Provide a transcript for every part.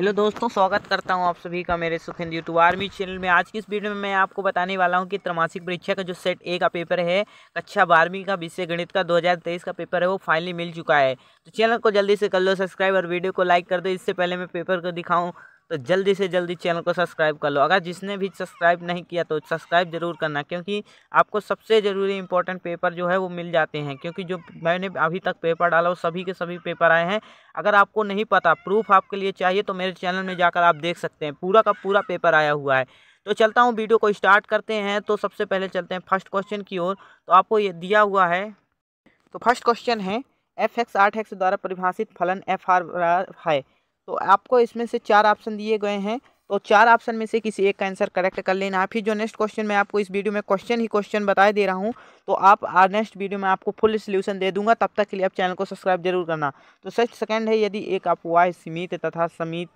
hello दोस्तों स्वागत करता हूं आप सभी का मेरे सुखिंद यूट्यूब आर्मी चैनल में आज की इस वीडियो में मैं आपको बताने वाला हूं कि त्रमासिक परीक्षा का जो सेट ए का पेपर है कक्षा बारहवीं का विषय गणित का 2023 का पेपर है वो फाइनली मिल चुका है तो चैनल को जल्दी से कर लो सब्सक्राइब और वीडियो को लाइक कर दो इससे पहले मैं पेपर को दिखाऊँ तो जल्दी से जल्दी चैनल को सब्सक्राइब कर लो अगर जिसने भी सब्सक्राइब नहीं किया तो सब्सक्राइब ज़रूर करना क्योंकि आपको सबसे ज़रूरी इंपॉर्टेंट पेपर जो है वो मिल जाते हैं क्योंकि जो मैंने अभी तक पेपर डाला वो सभी के सभी पेपर आए हैं अगर आपको नहीं पता प्रूफ आपके लिए चाहिए तो मेरे चैनल में जाकर आप देख सकते हैं पूरा का पूरा पेपर आया हुआ है तो चलता हूँ वीडियो को स्टार्ट करते हैं तो सबसे पहले चलते हैं फर्स्ट क्वेश्चन की ओर तो आपको ये दिया हुआ है तो फर्स्ट क्वेश्चन है एफ एक्स आठ एक्स द्वारा परिभाषित फलन एफ आर है तो आपको इसमें से चार ऑप्शन दिए गए हैं तो चार ऑप्शन में से किसी एक का आंसर करेक्ट कर लेना फिर जो नेक्स्ट क्वेश्चन मैं आपको इस वीडियो में क्वेश्चन ही क्वेश्चन बताए दे रहा हूँ तो आप नेक्स्ट वीडियो में आपको फुल सोल्यूशन दे दूंगा तब तक के लिए आप चैनल को सब्सक्राइब जरूर करना तो सेक्स्ट सेकेंड है यदि एक अफवाह सीमित तथा समित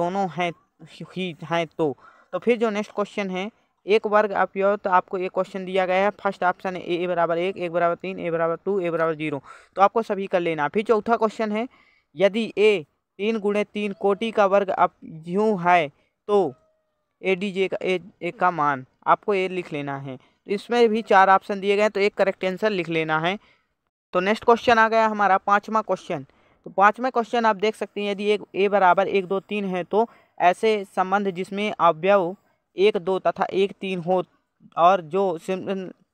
दोनों हैं ही हैं तो, तो फिर जो नेक्स्ट क्वेश्चन है एक वर्ग आप यो तो आपको एक क्वेश्चन दिया गया है फर्स्ट ऑप्शन है ए ए बराबर एक ए बराबर तीन ए बराबर टू ए बराबर जीरो तो आपको सभी कर लेना फिर चौथा क्वेश्चन है यदि ए तीन गुणे तीन कोटि का वर्ग आप यूँ है तो ए डी जे का ए, ए का मान आपको ये लिख लेना है इसमें भी चार ऑप्शन दिए गए तो एक करेक्ट आंसर लिख लेना है तो नेक्स्ट क्वेश्चन आ गया हमारा पाँचवा क्वेश्चन तो पाँचवा क्वेश्चन आप देख सकते हैं यदि एक ए बराबर एक दो तीन है तो ऐसे संबंध जिसमें अवयव एक दो तथा एक तीन हो और जो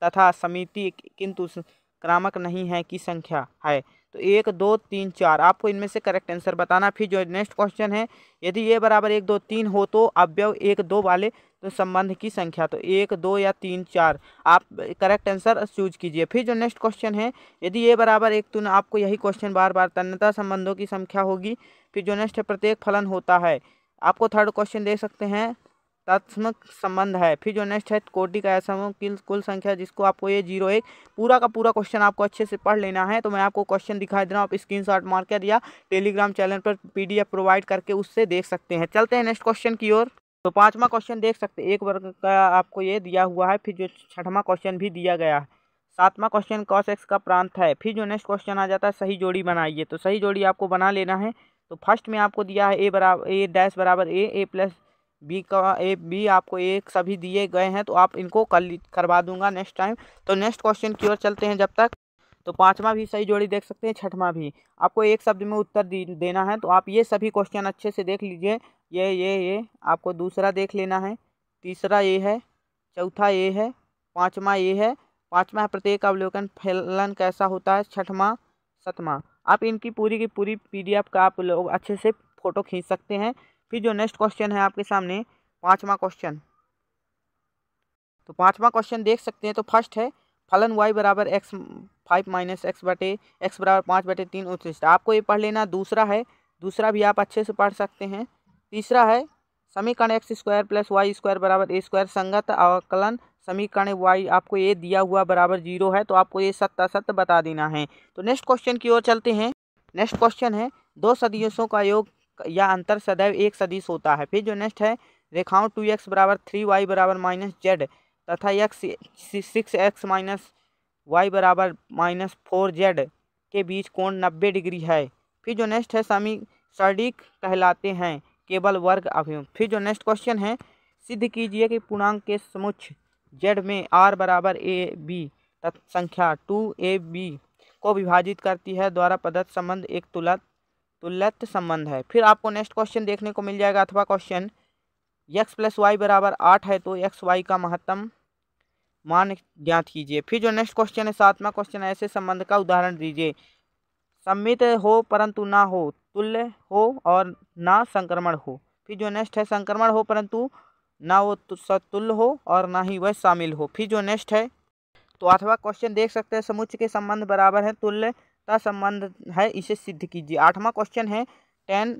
तथा समिति किंतु क्रामक नहीं है की संख्या है तो एक दो तीन चार आपको इनमें से करेक्ट आंसर बताना फिर जो नेक्स्ट क्वेश्चन है यदि ये बराबर एक दो तीन हो तो अव्यव एक दो वाले तो संबंध की संख्या तो एक दो या तीन चार आप करेक्ट आंसर चूज कीजिए फिर जो नेक्स्ट क्वेश्चन है यदि ये बराबर एक तुन तो आपको यही क्वेश्चन बार बार तन्नता संबंधों की संख्या होगी फिर जो नेक्स्ट प्रत्येक फलन होता है आपको थर्ड क्वेश्चन देख सकते हैं तात्मक संबंध है फिर जो नेक्स्ट है कोटि का असमूह की कुल संख्या जिसको आपको ये जीरो एक पूरा का पूरा क्वेश्चन आपको अच्छे से पढ़ लेना है तो मैं आपको क्वेश्चन दिखाई दे रहा हूँ आप स्क्रीन शॉट मार्केट या टेलीग्राम चैनल पर पीडीएफ प्रोवाइड करके उससे देख सकते हैं चलते हैं नेक्स्ट क्वेश्चन की ओर तो पाँचवा क्वेश्चन देख सकते एक वर्ग का आपको ये दिया हुआ है फिर जो छठवां क्वेश्चन भी दिया गया है सातवां क्वेश्चन कॉस एक्स का प्रांत है फिर जो नेक्स्ट क्वेश्चन आ जाता है सही जोड़ी बनाइए तो सही जोड़ी आपको बना लेना है तो फर्स्ट में आपको दिया है ए बराबर ए डैश बराबर ए ए प्लस बी का ए बी आपको एक सभी दिए गए हैं तो आप इनको कर करवा दूंगा नेक्स्ट टाइम तो नेक्स्ट क्वेश्चन की ओर चलते हैं जब तक तो पांचवा भी सही जोड़ी देख सकते हैं छठवां भी आपको एक शब्द में उत्तर देना है तो आप ये सभी क्वेश्चन अच्छे से देख लीजिए ये ये ये आपको दूसरा देख लेना है तीसरा ये है चौथा ये है पाँचवा ये है पाँचवा है प्रत्येक अवलोकन फैलन कैसा होता है छठवा सतवां आप इनकी पूरी की पूरी पी का आप लोग अच्छे से फ़ोटो खींच सकते हैं फिर जो नेक्स्ट क्वेश्चन है आपके सामने पाँचवा क्वेश्चन तो पाँचवा क्वेश्चन देख सकते हैं तो फर्स्ट है फलन वाई बराबर एक्स फाइव माइनस एक्स बटे एक्स बराबर पाँच बटे तीन उत्कृष्ट आपको ये पढ़ लेना दूसरा है दूसरा भी आप अच्छे से पढ़ सकते हैं तीसरा है समीकरण X square plus Y square बराबर ए स्क्वायर संगत अवकलन समीकरण वाई आपको ये दिया हुआ बराबर जीरो है तो आपको ये सत्य सत्य बता देना है तो नेक्स्ट क्वेश्चन की ओर चलते हैं नेक्स्ट क्वेश्चन है दो सदियों का योग या अंतर सदैव एक सदिश होता है फिर जो नेक्स्ट है रेखाओं टू एक्स बराबर थ्री वाई बराबर माइनस जेड तथा X six X minus Y बराबर माइनस फोर जेड के बीच कोण नब्बे डिग्री है फिर जो नेक्स्ट है समी सड़ीक कहलाते हैं केवल वर्ग अभियुक्त फिर जो नेक्स्ट क्वेश्चन है सिद्ध कीजिए कि पूर्णांक के समुच्छ जेड में आर बराबर ए बी तथा संख्या टू ए बी को विभाजित करती है द्वारा पदत संबंध एक तुलत तुल्यत्व तो संबंध है फिर आपको नेक्स्ट क्वेश्चन देखने को मिल जाएगा अथवा क्वेश्चन एक्स प्लस वाई बराबर आठ है तो एक्स वाई का महत्तम मान ज्ञात कीजिए फिर जो नेक्स्ट क्वेश्चन है सातवां क्वेश्चन ऐसे संबंध का उदाहरण दीजिए सम्मित हो परंतु ना हो तुल्य हो और ना संक्रमण हो फिर जो नेक्स्ट है संक्रमण हो परंतु ना वो सतुल्य हो और ना ही वह शामिल हो फिर जो नेक्स्ट है तो अथवा क्वेश्चन देख सकते हैं समुच्च के संबंध बराबर हैं तुल्य का संबंध है इसे सिद्ध कीजिए आठवां क्वेश्चन है टेन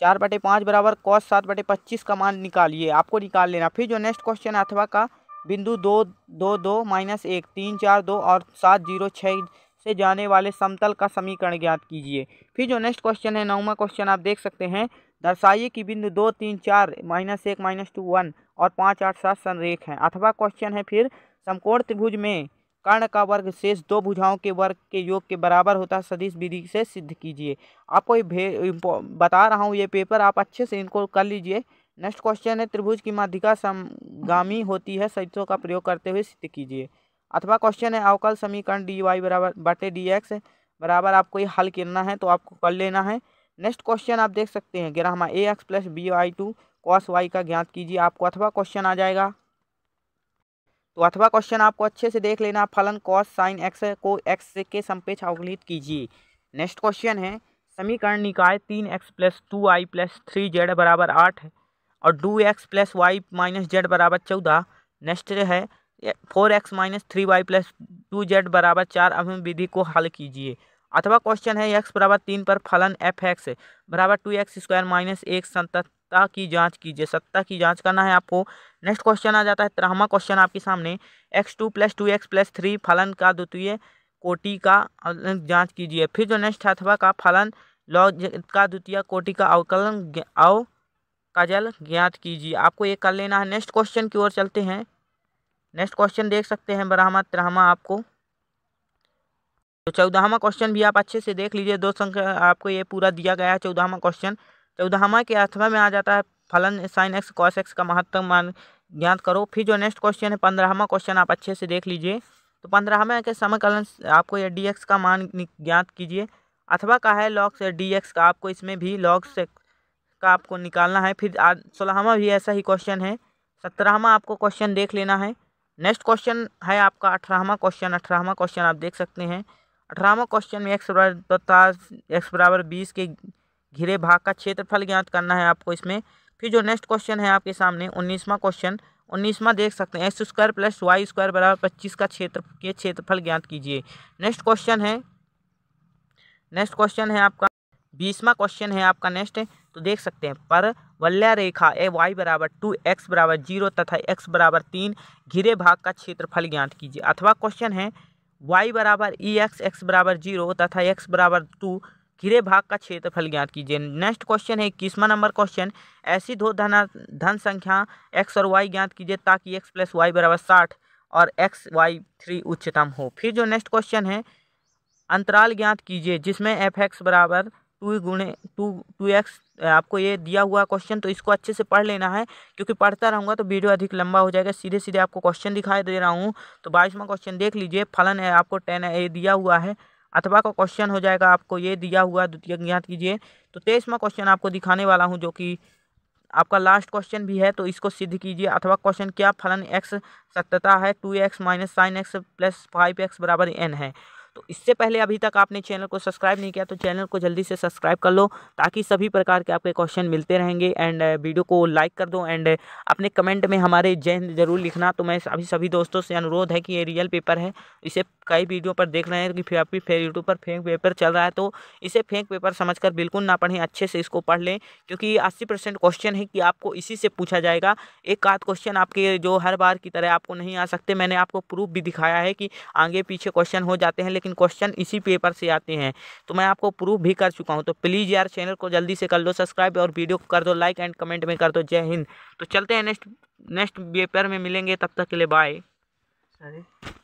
चार बटे पाँच बराबर कॉस सात बटे पच्चीस का मान निकालिए आपको निकाल लेना फिर जो नेक्स्ट क्वेश्चन अथवा का बिंदु दो दो दो माइनस एक तीन चार दो और सात जीरो छः से जाने वाले समतल का समीकरण ज्ञात कीजिए फिर जो नेक्स्ट क्वेश्चन है नौवा क्वेश्चन आप देख सकते हैं दर्शाइए कि बिंदु दो तीन चार माइनस एक माइनस टू वन और पाँच आठ सात संरेख हैं अथवा क्वेश्चन है फिर समकोण त्रिभुज में कर्ण का वर्ग शेष दो भुजाओं के वर्ग के योग के बराबर होता है सदिश विधि से सिद्ध कीजिए आपको ये बता रहा हूँ ये पेपर आप अच्छे से इनको कर लीजिए नेक्स्ट क्वेश्चन है त्रिभुज की माध्यिका समगामी होती है सदिशों का प्रयोग करते हुए सिद्ध कीजिए अथवा क्वेश्चन है अवकल समीकरण डी वाई बराबर बटे डी एक्स बराबर आपको ये हल करना है तो आपको कर लेना है नेक्स्ट क्वेश्चन आप देख सकते हैं ग्रामा A X plus B Y two cos Y का ज्ञात कीजिए आपको अथवा क्वेश्चन आ जाएगा तो अथवा क्वेश्चन आपको अच्छे से देख लेना फलन कॉस साइन एक्स को एक्स के संपेक्ष अवगलित कीजिए नेक्स्ट क्वेश्चन है समीकरण निकाय तीन X plus two I plus three Z बराबर आठ और two X plus Y minus Z बराबर चौदह नेक्स्ट है four X minus three Y plus two Z बराबर चार अब विधि को हल कीजिए अथवा क्वेश्चन है एक्स बराबर तीन पर फलन एफ एक्स बराबर टू एक्स स्क्वायर माइनस एक सत्ता की जांच कीजिए सत्ता की जांच करना है आपको नेक्स्ट क्वेश्चन आ जाता है त्रहमा क्वेश्चन आपके सामने X two plus two X plus three फलन का द्वितीय कोटि का जांच कीजिए फिर जो नेक्स्ट है अथवा का फलन लॉग का द्वितीय कोटि का अवकलन अव जल ज्ञात कीजिए आपको ये कर लेना है नेक्स्ट क्वेश्चन की ओर चलते हैं नेक्स्ट क्वेश्चन देख सकते हैं बरहमा त्रहमा आपको तो चौदहवा क्वेश्चन भी आप अच्छे से देख लीजिए दो संख्या आपको ये पूरा दिया गया है चौदहवा क्वेश्चन चौदहवा के अर्थवा में आ जाता है फलन साइन एक्स कॉस एक्स का महत्तम मान ज्ञात करो फिर जो नेक्स्ट क्वेश्चन है पंद्रहवा क्वेश्चन आप अच्छे से देख लीजिए तो पंद्रहवा के समकलन आपको ये डी का मान ज्ञात कीजिए अथवा का है लॉग से डी का आपको इसमें भी लॉग से का आपको निकालना है फिर सोलहवा भी ऐसा ही क्वेश्चन है सत्रहवा आपको क्वेश्चन देख लेना है नेक्स्ट क्वेश्चन है आपका अठारहवा क्वेश्चन अठारहवा क्वेश्चन आप देख सकते हैं अठारहवा क्वेश्चन में एक्स बराबर एक्स बराबर बीस के घिरे भाग का क्षेत्रफल ज्ञात करना है आपको इसमें फिर जो नेक्स्ट क्वेश्चन है आपके सामने उन्नीसवा क्वेश्चन उन्नीसवा देख सकते हैं X square plus Y square बराबर पच्चीस का क्षेत्र के क्षेत्रफल ज्ञात कीजिए नेक्स्ट क्वेश्चन है नेक्स्ट क्वेश्चन है आपका बीसवा क्वेश्चन है आपका नेक्स्ट तो देख सकते हैं पर वल्य रेखा ए वाई बराबर टू एक्स बराबर जीरो तथा एक्स बराबर तीन घिरे भाग का क्षेत्रफल ज्ञात कीजिए अथवा क्वेश्चन है वाई बराबर ई एक्स एक्स बराबर जीरो तथा एक्स बराबर टू घिरे भाग का क्षेत्रफल ज्ञात कीजिए नेक्स्ट क्वेश्चन है इक्कीसवा नंबर क्वेश्चन ऐसी दो धन धन संख्या एक्स और वाई ज्ञात कीजिए ताकि एक्स प्लस वाई बराबर साठ और एक्स वाई थ्री उच्चतम हो फिर जो नेक्स्ट क्वेश्चन है अंतराल ज्ञात कीजिए जिसमें एफ एक्स बराबर टू गुणे टू टू एक्स आपको ये दिया हुआ क्वेश्चन तो इसको अच्छे से पढ़ लेना है क्योंकि पढ़ता रहूँगा तो वीडियो अधिक लंबा हो जाएगा सीधे सीधे आपको क्वेश्चन दिखाई दे रहा हूँ तो बाईसवा क्वेश्चन देख लीजिए फलन है आपको टेन ए दिया हुआ है अथवा का क्वेश्चन हो जाएगा आपको ये दिया हुआ द्वितीय ज्ञात कीजिए तो तेईसवा क्वेश्चन आपको दिखाने वाला हूँ जो कि आपका लास्ट क्वेश्चन भी है तो इसको सिद्ध कीजिए अथवा क्वेश्चन क्या फलन एक्स सत्यता है two X minus sine X plus five X बराबर एन है तो इससे पहले अभी तक आपने चैनल को सब्सक्राइब नहीं किया तो चैनल को जल्दी से सब्सक्राइब कर लो ताकि सभी प्रकार के आपके क्वेश्चन मिलते रहेंगे एंड वीडियो को लाइक कर दो एंड अपने कमेंट में हमारे जय जरूर लिखना तो मैं अभी सभी दोस्तों से अनुरोध है कि ये रियल पेपर है इसे कई वीडियो पर देख रहे हैं कि आपकी फिर यूट्यूब पर फेंक पेपर चल रहा है तो इसे फेंक पेपर समझकर बिल्कुल ना पढ़ें अच्छे से इसको पढ़ लें क्योंकि अस्सी परसेंट क्वेश्चन है कि आपको इसी से पूछा जाएगा एक आध क्वेश्चन आपके जो हर बार की तरह आपको नहीं आ सकते मैंने आपको प्रूफ भी दिखाया है कि आगे पीछे क्वेश्चन हो जाते हैं लेकिन क्वेश्चन इसी पेपर से आते हैं तो मैं आपको प्रूफ भी कर चुका हूँ तो प्लीज़ यार चैनल को जल्दी से कर लो सब्सक्राइब और वीडियो को कर दो लाइक एंड कमेंट में कर दो जय हिंद तो चलते हैं नेक्स्ट नेक्स्ट पेपर में मिलेंगे तब तक के लिए बाय